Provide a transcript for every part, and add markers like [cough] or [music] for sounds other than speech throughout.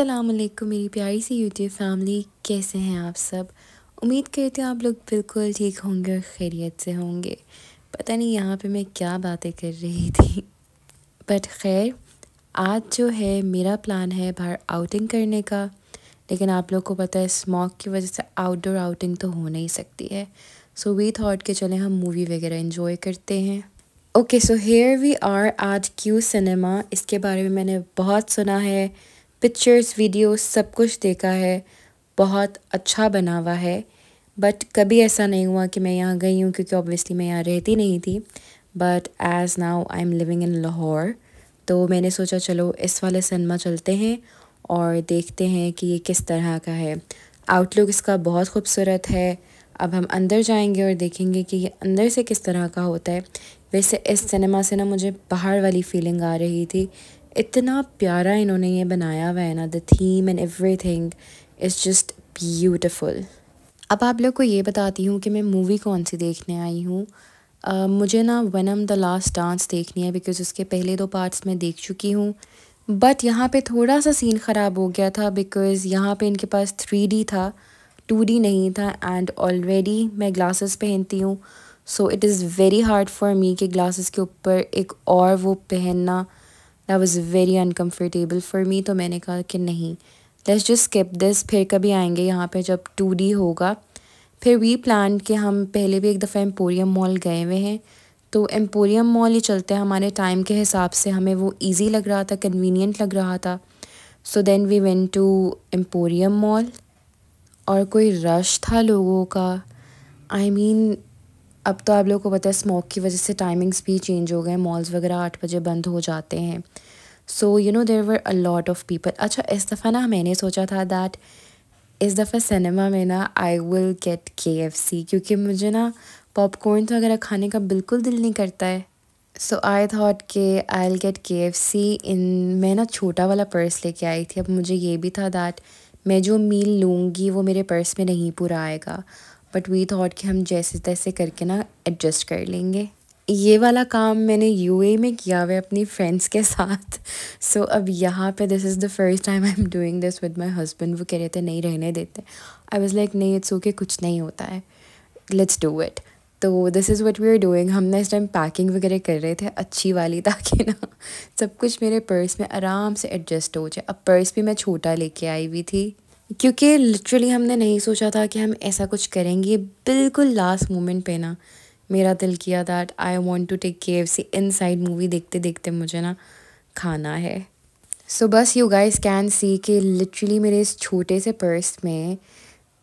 असलम मेरी प्यारी सी YouTube family कैसे हैं आप सब उम्मीद करते हूँ आप लोग बिल्कुल ठीक होंगे और खैरियत से होंगे पता नहीं यहाँ पे मैं क्या बातें कर रही [laughs] थी बट खैर आज जो है मेरा प्लान है बाहर आउटिंग करने का लेकिन आप लोग को पता है स्मॉक की वजह से आउटडोर आउटिंग तो हो नहीं सकती है सो वी थाट के चले हम मूवी वगैरह इन्जॉय करते हैं okay so here we are आज क्यू सिनेमा इसके बारे में मैंने बहुत सुना है पिक्चर्स वीडियो सब कुछ देखा है बहुत अच्छा बना हुआ है बट कभी ऐसा नहीं हुआ कि मैं यहाँ गई हूँ क्योंकि ऑब्वियसली मैं यहाँ रहती नहीं थी but as now I am living in Lahore तो मैंने सोचा चलो इस वाले सिनेमा चलते हैं और देखते हैं कि ये किस तरह का है आउटलुक इसका बहुत खूबसूरत है अब हम अंदर जाएंगे और देखेंगे कि ये अंदर से किस तरह का होता है वैसे इस सिनेमा से ना मुझे बाहर वाली फीलिंग आ रही थी इतना प्यारा इन्होंने ये बनाया हुआ है ना the theme and everything is just beautiful अब आप लोग को ये बताती हूँ कि मैं मूवी कौन सी देखने आई हूँ Uh, मुझे ना एम द लास्ट डांस देखनी है बिकॉज़ उसके पहले दो पार्ट्स मैं देख चुकी हूँ बट यहाँ पे थोड़ा सा सीन ख़राब हो गया था बिकॉज़ यहाँ पे इनके पास थ्री डी था टू डी नहीं था एंड ऑलरेडी मैं ग्लासेस पहनती हूँ so it is very hard for me कि ग्लासेस के ऊपर एक और वो पहनना that was very uncomfortable for me तो मैंने कहा कि नहीं लेट्स जस्ट स्किप दिस फिर कभी आएंगे यहाँ पे जब टू डी होगा फिर वी प्लान कि हम पहले भी एक दफ़ा एम्पोरियम मॉल गए हुए हैं तो एम्पोरियम मॉल ही चलते हैं हमारे टाइम के हिसाब से हमें वो ईज़ी लग रहा था कन्वीनियंट लग रहा था so then we went to Emporium Mall और कोई रश था लोगों का आई I मीन mean, अब तो आप लोगों को पता है स्मोक की वजह से टाइमिंग्स भी चेंज हो गए मॉल्स वगैरह आठ बजे बंद हो जाते हैं so you know there were a lot of people अच्छा इस दफ़ा ना मैंने सोचा था दैट इस दफ़ा सिनेमा में ना I will get K F C क्योंकि मुझे ना पॉपकॉर्न वगैरह खाने का बिल्कुल दिल नहीं करता है सो आई थाट के I will get K F C in मैं ना छोटा वाला पर्स लेके आई थी अब मुझे ये भी था दैट मैं जो मील लूँगी वो मेरे पर्स में नहीं पूरा आएगा बट वी थाट कि हम जैसे तैसे करके ना एडजस्ट कर लेंगे ये वाला काम मैंने ए में किया हुआ है अपनी फ्रेंड्स के साथ सो so, अब यहाँ पे this is the first time I am doing this with my husband वो कह रहे थे नहीं रहने देते आई वॉज़ लाइक नहीं इट्स ओके कुछ नहीं होता है लेट्स डू इट तो this is what we are doing हमने इस टाइम पैकिंग वगैरह कर रहे थे अच्छी वाली ताकि ना सब कुछ मेरे पर्स में आराम से एडजस्ट हो जाए अब पर्स भी मैं छोटा लेके आई हुई थी क्योंकि लिटरली हमने नहीं सोचा था कि हम ऐसा कुछ करेंगे बिल्कुल लास्ट मोमेंट पे ना मेरा दिल किया that I want to take K F C inside movie देखते देखते मुझे ना खाना है सो so, बस यू गाइस कैन सी कि लिटरली मेरे इस छोटे से पर्स में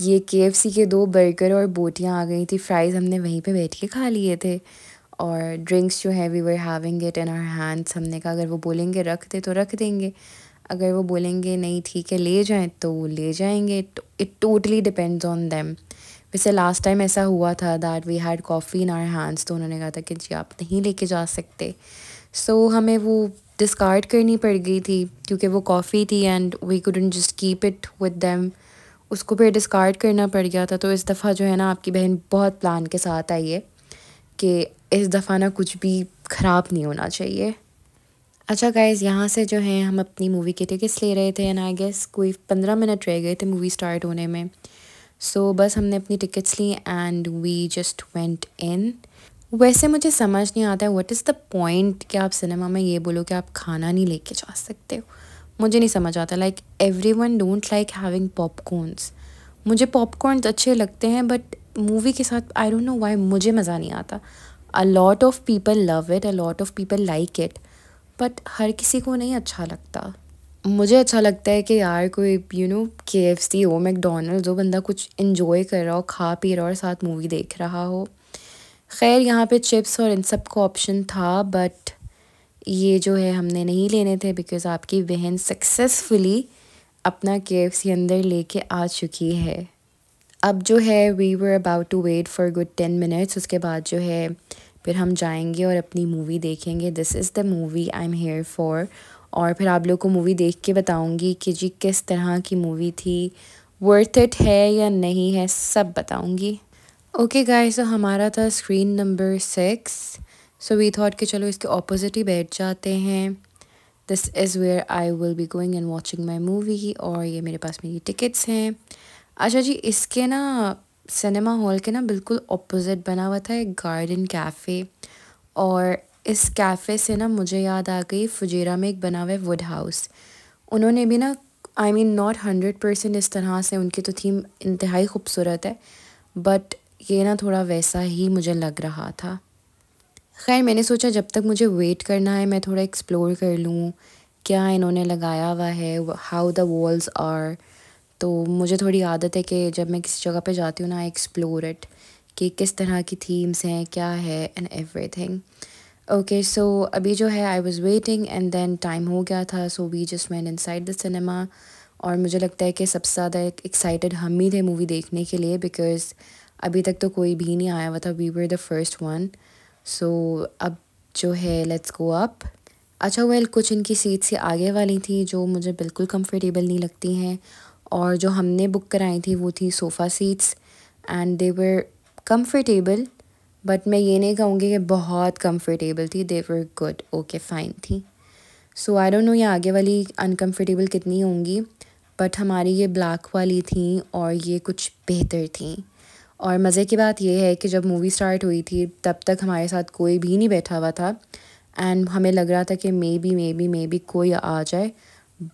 ये के के दो बर्गर और बोटियाँ आ गई थी फ्राइज़ हमने वहीं पे बैठ के खा लिए थे और ड्रिंक्स जो है we were having it in our hands हमने कहा अगर वो बोलेंगे रख दे तो रख देंगे अगर वो बोलेंगे नहीं ठीक है ले जाएँ तो ले जाएंगे it totally depends on them वैसे लास्ट टाइम ऐसा हुआ था that we had coffee in our hands तो उन्होंने कहा था कि जी आप नहीं लेके जा सकते सो so, हमें वो डिस्कार्ड करनी पड़ गई थी क्योंकि वो कॉफ़ी थी and we couldn't just keep it with them उसको फिर डिस्कार्ड करना पड़ गया था तो इस दफ़ा जो है ना आपकी बहन बहुत प्लान के साथ आई है कि इस दफ़ा ना कुछ भी ख़राब नहीं होना चाहिए अच्छा गाइज़ यहाँ से जो है हम अपनी मूवी के टिकट्स ले रहे थे एंड आई गेस कोई पंद्रह मिनट रह गए थे मूवी स्टार्ट होने में सो so, बस हमने अपनी टिकट्स ली and we just went in वैसे मुझे समझ नहीं आता है वट इज़ द पॉइंट कि आप सिनेमा में ये बोलो कि आप खाना नहीं लेके जा सकते हो मुझे नहीं समझ आता like everyone don't like having popcorns मुझे पॉपकॉर्नस अच्छे लगते हैं बट मूवी के साथ आई डोंट नो वाई मुझे मज़ा नहीं आता a lot of people love it a lot of people like it but हर किसी को नहीं अच्छा लगता मुझे अच्छा लगता है कि यार कोई you know K F C हो मैकडोनल्ड हो बंदा कुछ इन्जॉय कर रहा हो खा पी रहा हो और साथ मूवी देख रहा हो खैर यहाँ पे चिप्स और इन सब का ऑप्शन था बट ये जो है हमने नहीं लेने थे बिकॉज़ आपकी बहन सक्सेसफुली अपना के एफ सी अंदर लेके आ चुकी है अब जो है we were about to wait for good ten minutes उसके बाद जो है फिर हम जाएंगे और अपनी मूवी देखेंगे this is the movie I am here for और फिर आप लोग को मूवी देख के बताऊँगी कि जी किस तरह की मूवी थी वर्थ इट है या नहीं है सब बताऊँगी ओके गाइस तो हमारा था screen number six so we thought कि चलो इसके ऑपोजिट ही बैठ जाते हैं this is where I will be going and watching my movie और ये मेरे पास मेरी टिकट्स हैं अच्छा जी इसके ना सिनेमा हॉल के ना बिल्कुल ऑपोजिट बना हुआ था एक गार्डन कैफ़े और इस कैफ़े से ना मुझे याद आ गई फुजेरा में एक बना हुआ है वुड हाउस उन्होंने भी ना I mean not hundred percent इस तरह से उनकी तो थीम इंतहाई खूबसूरत है बट ये ना थोड़ा वैसा ही मुझे लग रहा था खैर मैंने सोचा जब तक मुझे वेट करना है मैं थोड़ा एक्सप्लोर कर लूँ क्या इन्होंने लगाया हुआ है हाउ द वॉल्स आर तो मुझे थोड़ी आदत है कि जब मैं किसी जगह पे जाती हूँ ना आई एक्सप्लोर इट कि किस तरह की थीम्स हैं क्या है एंड एवरीथिंग ओके सो अभी जो है I was waiting and then time हो गया था so we just went inside the cinema और मुझे लगता है कि सबसे ज़्यादा एक्साइटेड हम ही थे मूवी देखने के लिए बिकॉज अभी तक तो कोई भी नहीं आया हुआ था we were the first one so अब जो है लेट्स गो अप अच्छा वेल well, कुछ इनकी सीट से आगे वाली थी जो मुझे बिल्कुल कंफर्टेबल नहीं लगती हैं और जो हमने बुक कराई थी वो थी sofa seats and they were comfortable but मैं ये नहीं कहूँगी कि बहुत कंफर्टेबल थी they were good okay fine थी सो आई डोंट नो ये आगे वाली अनकंफर्टेबल कितनी होंगी बट हमारी ये ब्लैक वाली थी और ये कुछ बेहतर थी और मज़े की बात यह है कि जब मूवी स्टार्ट हुई थी तब तक हमारे साथ कोई भी नहीं बैठा हुआ था एंड हमें लग रहा था कि maybe maybe maybe कोई आ जाए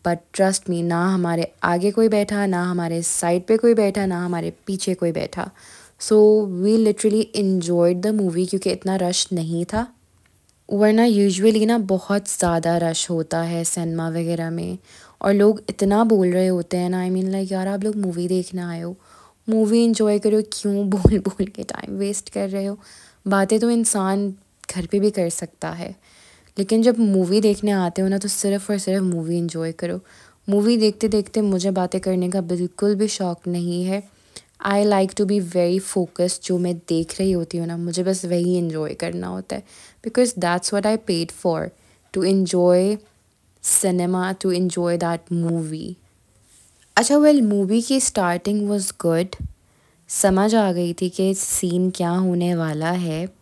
बट ट्रस्ट मी ना हमारे आगे कोई बैठा ना हमारे साइड पे कोई बैठा ना हमारे पीछे कोई बैठा so we literally enjoyed the movie क्योंकि इतना रश नहीं था वरना यूजुअली ना बहुत ज़्यादा रश होता है सिनेमा वगैरह में और लोग इतना बोल रहे होते हैं ना आई मीन लाइक यार आप लोग मूवी देखने आए हो मूवी इन्जॉय करो क्यों [laughs] बोल बोल के टाइम वेस्ट कर रहे हो बातें तो इंसान घर पे भी कर सकता है लेकिन जब मूवी देखने आते हो ना तो सिर्फ़ और सिर्फ मूवी इन्जॉय करो मूवी देखते देखते मुझे बातें करने का बिल्कुल भी शौक़ नहीं है I like to be very focused जो मैं देख रही होती हूँ ना मुझे बस वही इन्जॉय करना होता है because that's what I paid for to enjoy cinema to enjoy that movie अच्छा वेल मूवी की स्टार्टिंग वॉज गुड समझ आ गई थी कि सीन क्या होने वाला है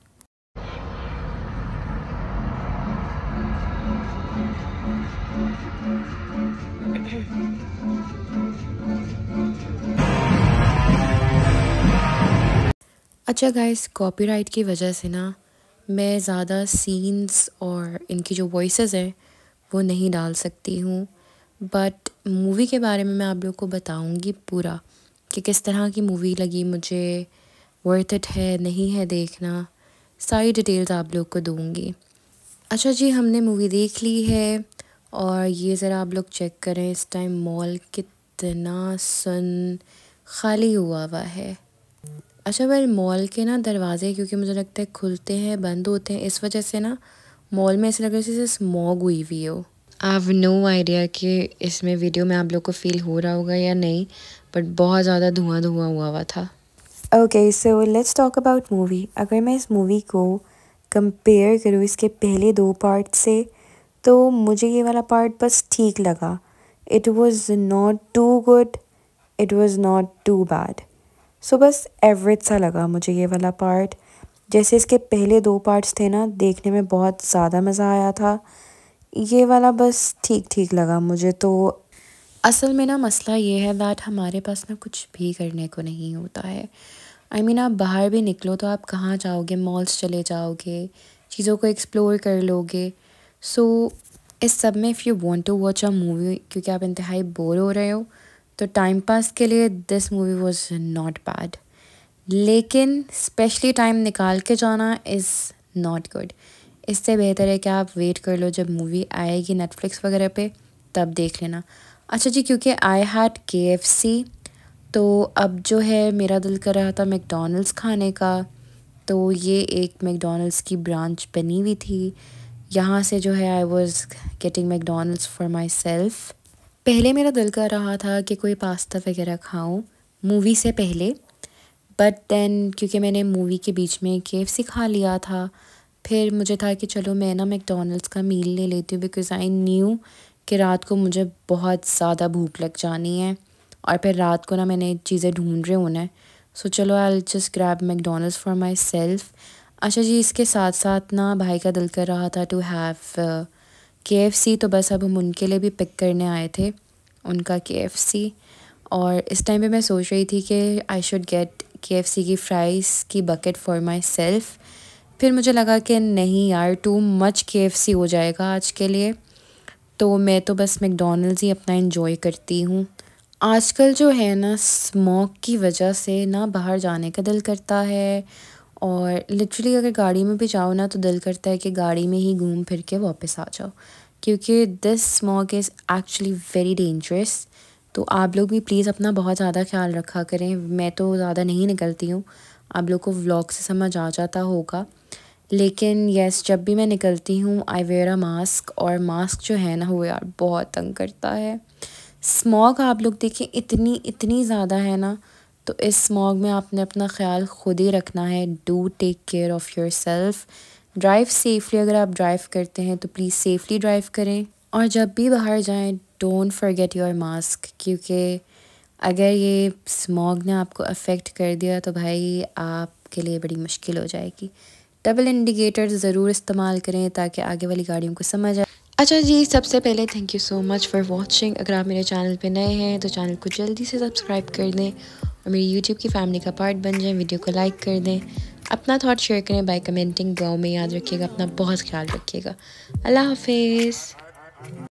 [laughs] अच्छा गाइस कॉपीराइट की वजह से ना मैं ज़्यादा सीन्स और इनकी जो वॉइसेस हैं वो नहीं डाल सकती हूँ बट मूवी के बारे में मैं आप लोग को बताऊँगी पूरा कि किस तरह की मूवी लगी मुझे वर्थ इट है नहीं है देखना सारी डिटेल्स आप लोग को दूँगी अच्छा जी हमने मूवी देख ली है और ये ज़रा आप लोग चेक करें इस टाइम मॉल कितना सन खाली हुआ हुआ है अच्छा भाई मॉल के ना दरवाज़े क्योंकि मुझे लगता है खुलते हैं बंद होते हैं इस वजह से ना मॉल में ऐसे लग रहा है जैसे स्मॉग हुई हुई हो आई हैव नो आइडिया कि इसमें वीडियो में आप लोग को फील हो रहा होगा या नहीं बट बहुत ज़्यादा धुआं धुआं हुआ हुआ था okay so let's talk about movie अगर मैं इस मूवी को कंपेयर करूँ इसके पहले दो पार्ट से तो मुझे ये वाला पार्ट बस ठीक लगा it was not too good it was not too bad so बस एवरेज सा लगा मुझे ये वाला पार्ट जैसे इसके पहले दो पार्ट्स थे ना देखने में बहुत ज़्यादा मज़ा आया था ये वाला बस ठीक ठीक लगा मुझे तो असल में ना मसला ये है दैट हमारे पास ना कुछ भी करने को नहीं होता है आई I मीन mean, आप बाहर भी निकलो तो आप कहाँ जाओगे मॉल्स चले जाओगे चीज़ों को एक्सप्लोर कर लोगे सो so, इस सब में if you want to watch a movie क्योंकि आप इंतहाई बोर हो रहे हो तो टाइम पास के लिए this movie was not bad लेकिन स्पेशली टाइम निकाल के जाना इज़ नॉट गुड इससे बेहतर है कि आप वेट कर लो जब मूवी आएगी नेटफ्लिक्स वगैरह पे तब देख लेना अच्छा जी क्योंकि आई हैड के एफ सी तो अब जो है मेरा दिल कर रहा था मैकडोनल्ड्स खाने का तो ये एक मैकडोनल्ड्स की ब्रांच बनी हुई थी यहाँ से जो है I was getting McDonald's for myself पहले मेरा दिल कर रहा था कि कोई पास्ता वगैरह खाऊं मूवी से पहले बट देन क्योंकि मैंने मूवी के बीच में के खा लिया था फिर मुझे था कि चलो मैं ना मैकडोनल्ड्स का मील ले लेती हूँ बिकॉज़ आई न्यू कि रात को मुझे बहुत ज़्यादा भूख लग जानी है और फिर रात को ना मैंने चीज़ें ढूंढ रहे होना है सो so, चलो I just grab McDonald's for myself अच्छा जी इसके साथ साथ ना भाई का दिल कर रहा था टू हैव के तो बस अब हम उनके लिए भी पिक करने आए थे उनका के और इस टाइम पे मैं सोच रही थी कि आई शुड गेट के की फ़्राइज़ की बकेट फॉर माई सेल्फ़ फिर मुझे लगा कि नहीं यार टू मच के हो जाएगा आज के लिए तो मैं तो बस मैकडोनल्ड्स ही अपना इन्जॉय करती हूँ आजकल जो है ना स्मोक की वजह से ना बाहर जाने का दिल करता है और लिटरली अगर गाड़ी में भी जाओ ना तो दिल करता है कि गाड़ी में ही घूम फिर के वापस आ जाओ क्योंकि this smog is actually very dangerous तो आप लोग भी प्लीज़ अपना बहुत ज़्यादा ख्याल रखा करें मैं तो ज़्यादा नहीं निकलती हूँ आप लोग को व्लॉग से समझ आ जाता होगा लेकिन यस जब भी मैं निकलती हूँ आई वेयर अ मास्क और मास्क जो है ना वो यार बहुत तंग करता है स्मॉग आप लोग देखें इतनी इतनी ज़्यादा है ना तो इस स्मॉग में आपने अपना ख्याल खुद ही रखना है do take care of yourself drive safely अगर आप ड्राइव करते हैं तो प्लीज़ सेफली ड्राइव करें और जब भी बाहर जाएं डोंट फॉरगेट योर मास्क क्योंकि अगर ये स्मॉग ने आपको अफेक्ट कर दिया तो भाई आपके लिए बड़ी मुश्किल हो जाएगी डबल इंडिकेटर ज़रूर इस्तेमाल करें ताकि आगे वाली गाड़ियों को समझ आए अच्छा जी सबसे पहले thank you so much for watching अगर आप मेरे चैनल पर नए हैं तो चैनल को जल्दी से सब्सक्राइब कर दें और मेरी यूट्यूब की फैमिली का पार्ट बन जाए वीडियो को लाइक कर दें अपना थॉट शेयर करें बाय कमेंटिंग दुआओं में याद रखिएगा अपना बहुत ख्याल रखिएगा अल्लाह हाफिज़